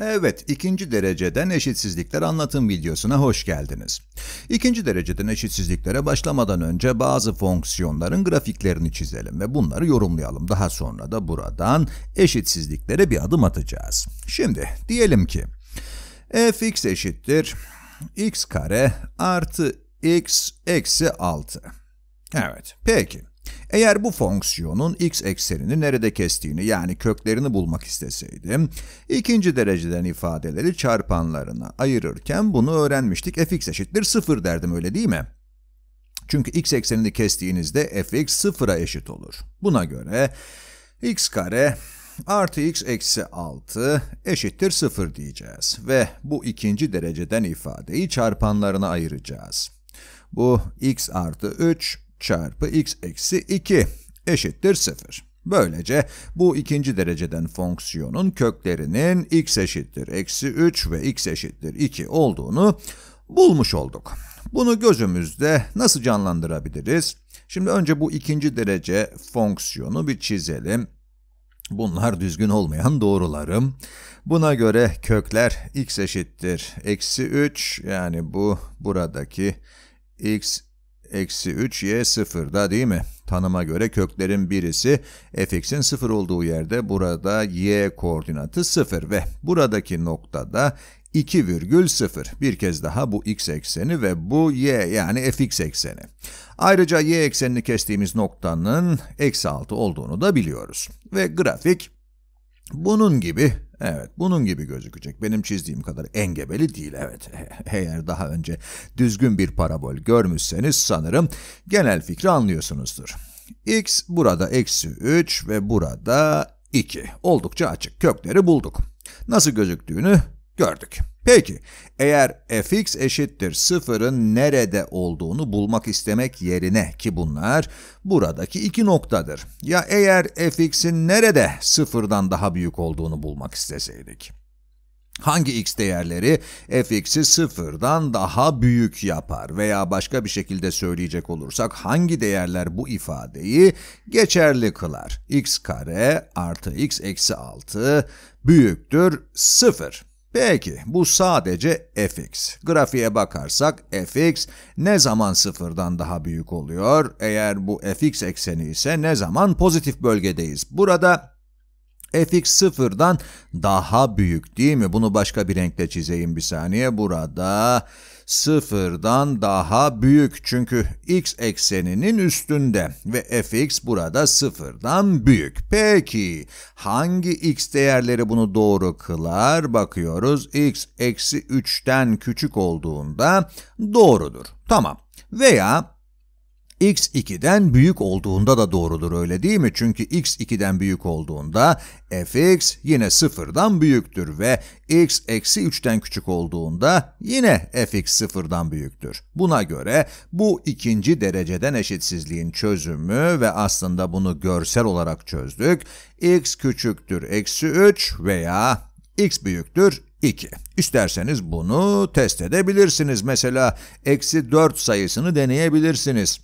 Evet, ikinci dereceden eşitsizlikler anlatım videosuna hoş geldiniz. İkinci dereceden eşitsizliklere başlamadan önce bazı fonksiyonların grafiklerini çizelim ve bunları yorumlayalım. Daha sonra da buradan eşitsizliklere bir adım atacağız. Şimdi diyelim ki fx eşittir x kare artı x eksi 6. Evet, peki. Eğer bu fonksiyonun x eksenini nerede kestiğini yani köklerini bulmak isteseydim, ikinci dereceden ifadeleri çarpanlarına ayırırken bunu öğrenmiştik. fx eşittir 0 derdim öyle değil mi? Çünkü x eksenini kestiğinizde fx sıfıra eşit olur. Buna göre x kare artı x eksi 6 eşittir 0 diyeceğiz. Ve bu ikinci dereceden ifadeyi çarpanlarına ayıracağız. Bu x artı 3 çarpı x eksi 2 eşittir 0. Böylece bu ikinci dereceden fonksiyonun köklerinin x eşittir eksi 3 ve x eşittir 2 olduğunu bulmuş olduk. Bunu gözümüzde nasıl canlandırabiliriz? Şimdi önce bu ikinci derece fonksiyonu bir çizelim. Bunlar düzgün olmayan doğrularım. Buna göre kökler x eşittir eksi 3 yani bu buradaki x eksi 3y sıfırda değil mi? Tanıma göre köklerin birisi fx'in sıfır olduğu yerde burada y koordinatı sıfır ve buradaki noktada 2,0. Bir kez daha bu x ekseni ve bu y yani fx ekseni. Ayrıca y eksenini kestiğimiz noktanın eksi 6 olduğunu da biliyoruz. Ve grafik bunun gibi Evet, bunun gibi gözükecek. Benim çizdiğim kadar engebeli değil, evet. Eğer daha önce düzgün bir parabol görmüşseniz sanırım genel fikri anlıyorsunuzdur. x burada eksi 3 ve burada 2. Oldukça açık. Kökleri bulduk. Nasıl gözüktüğünü gördük. Peki, eğer fx eşittir sıfırın nerede olduğunu bulmak istemek yerine ki bunlar buradaki iki noktadır. Ya eğer fx'in nerede 0'dan daha büyük olduğunu bulmak isteseydik. Hangi x değerleri fx'i 0'dan daha büyük yapar veya başka bir şekilde söyleyecek olursak hangi değerler bu ifadeyi geçerli kılar? x kare artı x eksi 6 büyüktür 0. Peki bu sadece fx. Grafiğe bakarsak fx ne zaman sıfırdan daha büyük oluyor? Eğer bu fx ekseni ise ne zaman pozitif bölgedeyiz? Burada fx sıfırdan daha büyük değil mi? Bunu başka bir renkle çizeyim bir saniye. Burada sıfırdan daha büyük çünkü x ekseninin üstünde ve fx burada sıfırdan büyük. Peki hangi x değerleri bunu doğru kılar? Bakıyoruz x eksi 3'ten küçük olduğunda doğrudur. Tamam veya x2'den büyük olduğunda da doğrudur öyle değil mi? Çünkü x2'den büyük olduğunda fx yine 0'dan büyüktür ve x eksi 3'ten küçük olduğunda yine fx 0'dan büyüktür. Buna göre bu ikinci dereceden eşitsizliğin çözümü ve aslında bunu görsel olarak çözdük. x küçüktür eksi 3 veya x büyüktür 2. İsterseniz bunu test edebilirsiniz. Mesela eksi 4 sayısını deneyebilirsiniz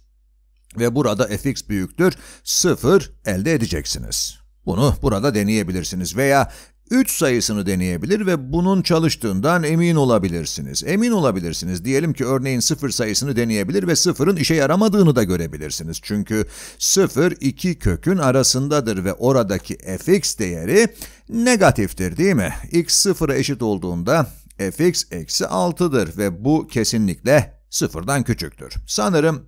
ve burada fx büyüktür 0 elde edeceksiniz. Bunu burada deneyebilirsiniz veya 3 sayısını deneyebilir ve bunun çalıştığından emin olabilirsiniz. Emin olabilirsiniz. Diyelim ki örneğin 0 sayısını deneyebilir ve 0'ın işe yaramadığını da görebilirsiniz. Çünkü 0, 2 kökün arasındadır ve oradaki fx değeri negatiftir değil mi? x 0'a eşit olduğunda fx eksi 6'dır ve bu kesinlikle 0'dan küçüktür. Sanırım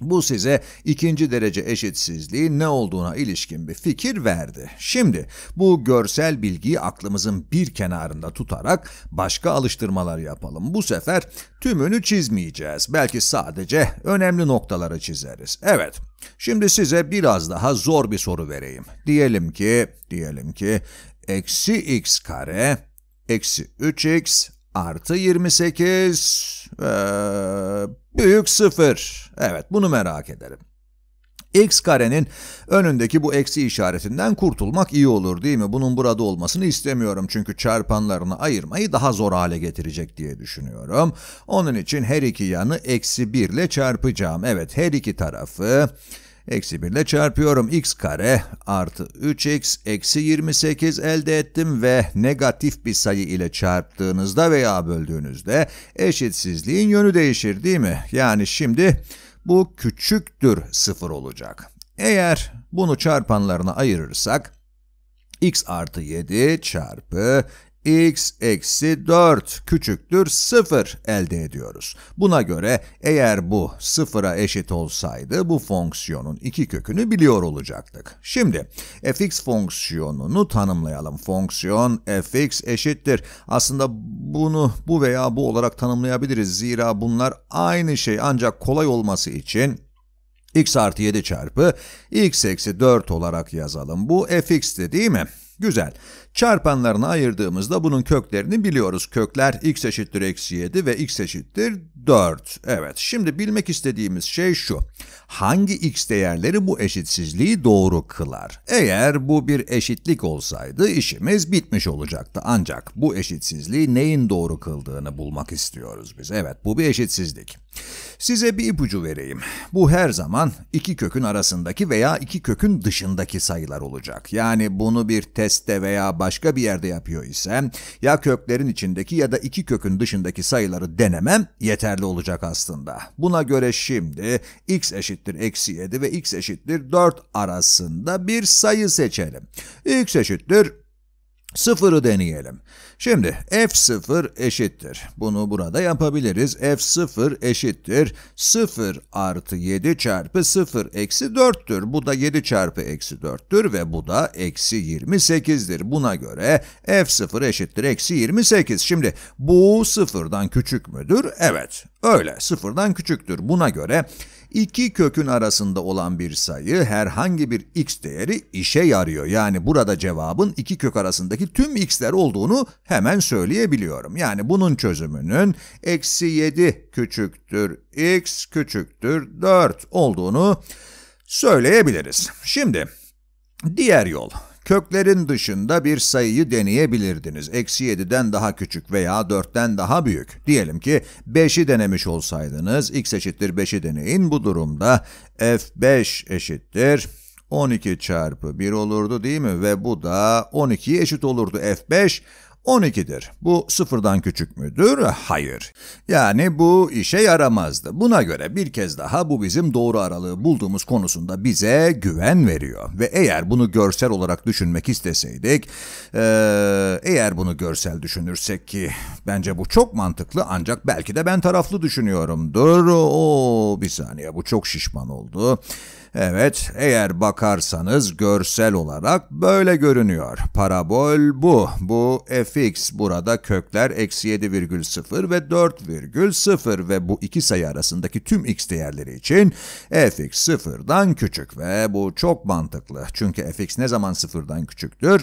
bu size ikinci derece eşitsizliğin ne olduğuna ilişkin bir fikir verdi. Şimdi bu görsel bilgiyi aklımızın bir kenarında tutarak başka alıştırmalar yapalım. Bu sefer tümünü çizmeyeceğiz. Belki sadece önemli noktaları çizeriz. Evet. Şimdi size biraz daha zor bir soru vereyim. Diyelim ki, diyelim ki eksi x kare eksi 3x artı 28 ee, büyük sıfır. Evet bunu merak ederim. X karenin önündeki bu eksi işaretinden kurtulmak iyi olur değil mi? Bunun burada olmasını istemiyorum çünkü çarpanlarını ayırmayı daha zor hale getirecek diye düşünüyorum. Onun için her iki yanı eksi 1 ile çarpacağım. Evet her iki tarafı Eksi 1 ile çarpıyorum. x kare artı 3x eksi 28 elde ettim ve negatif bir sayı ile çarptığınızda veya böldüğünüzde eşitsizliğin yönü değişir değil mi? Yani şimdi bu küçüktür 0 olacak. Eğer bunu çarpanlarına ayırırsak x artı 7 çarpı x eksi 4 küçüktür 0 elde ediyoruz. Buna göre eğer bu 0'a eşit olsaydı bu fonksiyonun iki kökünü biliyor olacaktık. Şimdi fx fonksiyonunu tanımlayalım. Fonksiyon fx eşittir. Aslında bunu bu veya bu olarak tanımlayabiliriz. Zira bunlar aynı şey ancak kolay olması için x artı 7 çarpı x eksi 4 olarak yazalım. Bu fx'ti değil mi? Güzel. Çarpanlarına ayırdığımızda bunun köklerini biliyoruz. Kökler x eşittir eksi 7 ve x eşittir 4. Evet, şimdi bilmek istediğimiz şey şu. Hangi x değerleri bu eşitsizliği doğru kılar? Eğer bu bir eşitlik olsaydı işimiz bitmiş olacaktı. Ancak bu eşitsizliği neyin doğru kıldığını bulmak istiyoruz biz. Evet, bu bir eşitsizlik. Size bir ipucu vereyim. Bu her zaman iki kökün arasındaki veya iki kökün dışındaki sayılar olacak. Yani bunu bir testte veya başka bir yerde yapıyor isem ya köklerin içindeki ya da iki kökün dışındaki sayıları denemem yeterli olacak aslında. Buna göre şimdi x eşittir eksi 7 ve x eşittir 4 arasında bir sayı seçelim. x eşittir Sıfırı deneyelim. Şimdi f0 eşittir. Bunu burada yapabiliriz. f0 eşittir. 0 artı 7 çarpı 0 eksi 4'tür. Bu da 7 çarpı eksi 4'tür ve bu da eksi 28'dir. Buna göre f0 eşittir eksi 28. Şimdi bu 0'dan küçük müdür? Evet. Öyle 0'dan küçüktür. Buna göre iki kökün arasında olan bir sayı herhangi bir x değeri işe yarıyor. Yani burada cevabın iki kök arasındaki tüm x'ler olduğunu hemen söyleyebiliyorum. Yani bunun çözümünün eksi 7 küçüktür x küçüktür 4 olduğunu söyleyebiliriz. Şimdi diğer yol. Köklerin dışında bir sayıyı deneyebilirdiniz. Eksi 7'den daha küçük veya 4'ten daha büyük. Diyelim ki 5'i denemiş olsaydınız, x eşittir 5'i deneyin. Bu durumda f5 eşittir 12 çarpı 1 olurdu değil mi? Ve bu da 12'ye eşit olurdu f5. 12'dir. Bu sıfırdan küçük müdür? Hayır. Yani bu işe yaramazdı. Buna göre bir kez daha bu bizim doğru aralığı bulduğumuz konusunda bize güven veriyor. Ve eğer bunu görsel olarak düşünmek isteseydik, eğer bunu görsel düşünürsek ki bence bu çok mantıklı ancak belki de ben taraflı düşünüyorumdur. O bir saniye bu çok şişman oldu. Evet, eğer bakarsanız görsel olarak böyle görünüyor. Parabol bu. Bu fx. Burada kökler eksi 7,0 ve 4,0 ve bu iki sayı arasındaki tüm x değerleri için fx sıfırdan küçük ve bu çok mantıklı. Çünkü fx ne zaman sıfırdan küçüktür?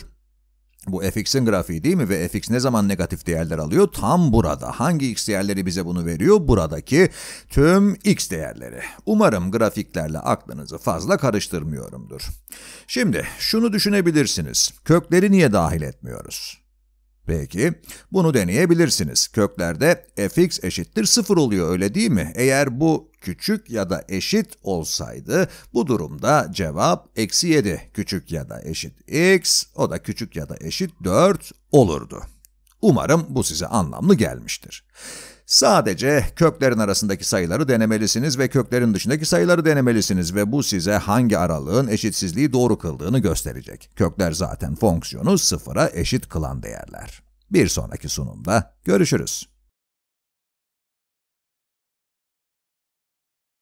Bu fx'in grafiği değil mi? Ve fx ne zaman negatif değerler alıyor? Tam burada. Hangi x değerleri bize bunu veriyor? Buradaki tüm x değerleri. Umarım grafiklerle aklınızı fazla karıştırmıyorumdur. Şimdi şunu düşünebilirsiniz. Kökleri niye dahil etmiyoruz? Peki, bunu deneyebilirsiniz. Köklerde fx eşittir 0 oluyor öyle değil mi? Eğer bu küçük ya da eşit olsaydı bu durumda cevap eksi 7 küçük ya da eşit x, o da küçük ya da eşit 4 olurdu. Umarım bu size anlamlı gelmiştir. Sadece köklerin arasındaki sayıları denemelisiniz ve köklerin dışındaki sayıları denemelisiniz ve bu size hangi aralığın eşitsizliği doğru kıldığını gösterecek. Kökler zaten fonksiyonu sıfıra eşit kılan değerler. Bir sonraki sunumda görüşürüz.